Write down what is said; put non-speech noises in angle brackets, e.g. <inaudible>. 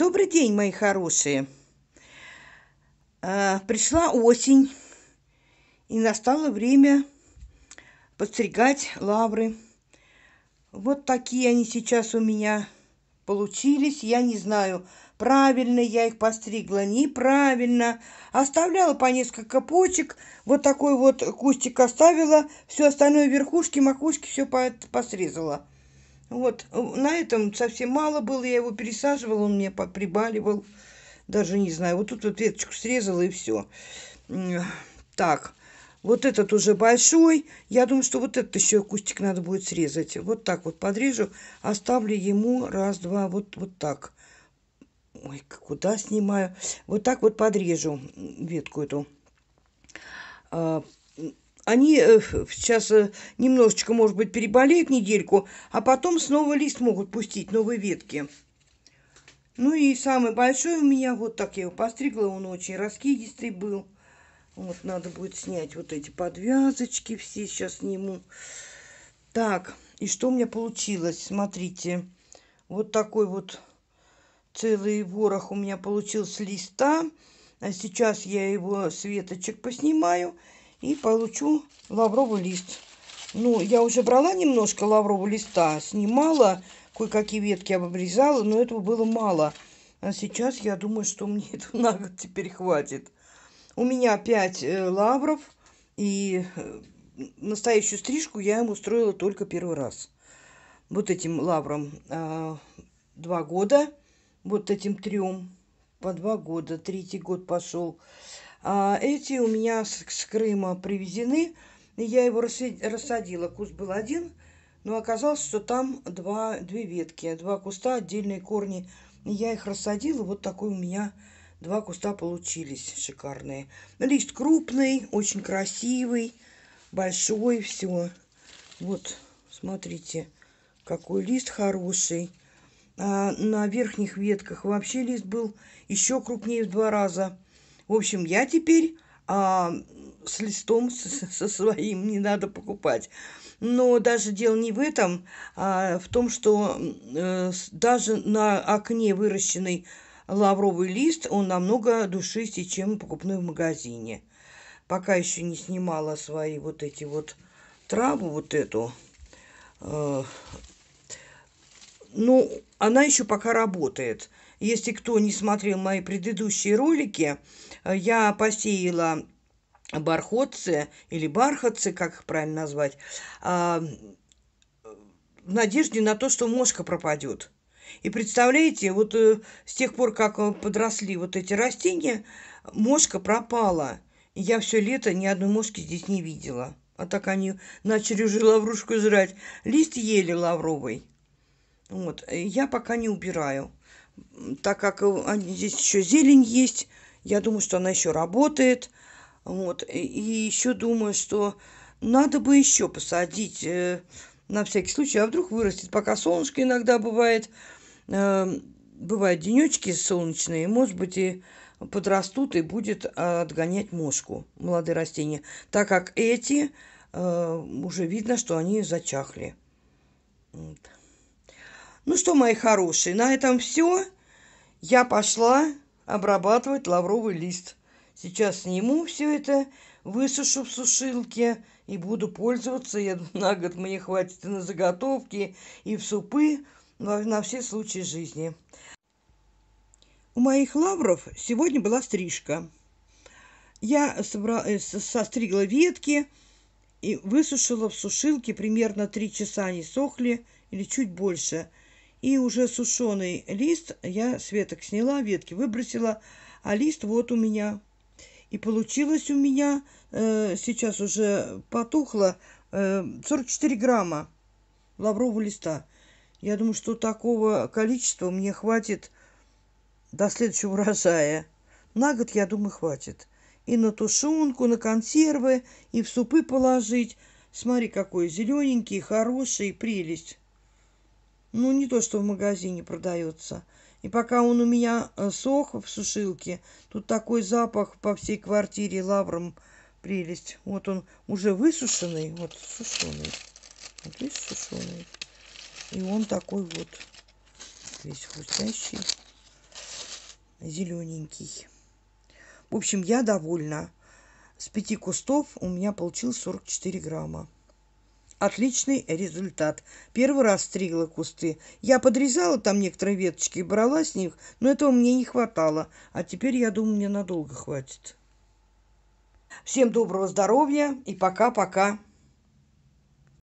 Добрый день, мои хорошие. А, пришла осень, и настало время подстригать лавры. Вот такие они сейчас у меня получились. Я не знаю, правильно я их постригла, неправильно. Оставляла по несколько почек. Вот такой вот кустик оставила. Все остальное верхушки, макушки, все посрезала. Вот, э, на этом совсем мало было, я его пересаживала, он мне прибаливал, даже не знаю, вот тут вот веточку срезала и все. Так, вот этот уже большой, я думаю, что вот этот еще кустик надо будет срезать. Вот так вот подрежу, оставлю ему раз, два, вот, вот так. Ой, куда снимаю? Вот так вот подрежу ветку эту а, они э, сейчас э, немножечко, может быть, переболеют недельку, а потом снова лист могут пустить, новые ветки. Ну и самый большой у меня, вот так я его постригла, он очень раскидистый был. Вот надо будет снять вот эти подвязочки все сейчас сниму. Так, и что у меня получилось? Смотрите, вот такой вот целый ворох у меня получился листа. А сейчас я его с веточек поснимаю и получу лавровый лист. Ну, я уже брала немножко лаврового листа, снимала, кое-какие ветки обрезала, но этого было мало. А сейчас я думаю, что мне этого <laughs> на год теперь хватит. У меня 5 э, лавров, и э, настоящую стрижку я ему устроила только первый раз. Вот этим лавром э, два года, вот этим трем по два года, третий год пошел. А, эти у меня с, с Крыма привезены. Я его рассадила. Куст был один, но оказалось, что там два, две ветки, два куста, отдельные корни. Я их рассадила. Вот такой у меня два куста получились шикарные. Лист крупный, очень красивый, большой, все. Вот, смотрите, какой лист хороший. А на верхних ветках вообще лист был еще крупнее в два раза. В общем, я теперь а, с листом со, со своим не надо покупать. Но даже дело не в этом, а в том, что э, даже на окне выращенный лавровый лист, он намного душистее, чем покупной в магазине. Пока еще не снимала свои вот эти вот траву, вот эту, э, ну, она еще пока работает. Если кто не смотрел мои предыдущие ролики, э, я посеяла бархотцы или бархатцы, как их правильно назвать, а, в надежде на то, что мошка пропадет. И представляете, вот э, с тех пор, как э, подросли вот эти растения, мошка пропала. И я все лето ни одной мошки здесь не видела. А так они начали уже лаврушку жрать. Лист ели лавровый. Вот. Э, я пока не убираю, так как э, здесь еще зелень есть. Я думаю, что она еще работает. Вот. Э, и еще думаю, что надо бы еще посадить на всякий случай. А вдруг вырастет, пока солнышко иногда бывает. Эм, бывают денечки солнечные, может быть, и подрастут, и будет а, отгонять мошку, молодые растения. Так как эти уже видно, что они зачахли. Вот. Ну что, мои хорошие, на этом все. Я пошла обрабатывать лавровый лист. Сейчас сниму все это, высушу в сушилке и буду пользоваться. Я <laughs> на год мне хватит и на заготовки, и в супы, на все случаи жизни. У моих лавров сегодня была стрижка. Я собра... Э, состригла ветки и высушила в сушилке. Примерно три часа они сохли или чуть больше – и уже сушеный лист я с веток сняла, ветки выбросила, а лист вот у меня. И получилось у меня, э, сейчас уже потухло, э, 44 грамма лаврового листа. Я думаю, что такого количества мне хватит до следующего урожая. На год, я думаю, хватит. И на тушенку, на консервы, и в супы положить. Смотри, какой зелененький, хороший, прелесть. Ну, не то, что в магазине продается. И пока он у меня э, сох в сушилке, тут такой запах по всей квартире лавром прелесть. Вот он уже высушенный, вот сушеный. Вот весь сушеный. И он такой вот весь хрустящий, зелененький. В общем, я довольна. С пяти кустов у меня получилось 44 грамма отличный результат. Первый раз стригла кусты. Я подрезала там некоторые веточки и брала с них, но этого мне не хватало. А теперь, я думаю, мне надолго хватит. Всем доброго здоровья и пока-пока.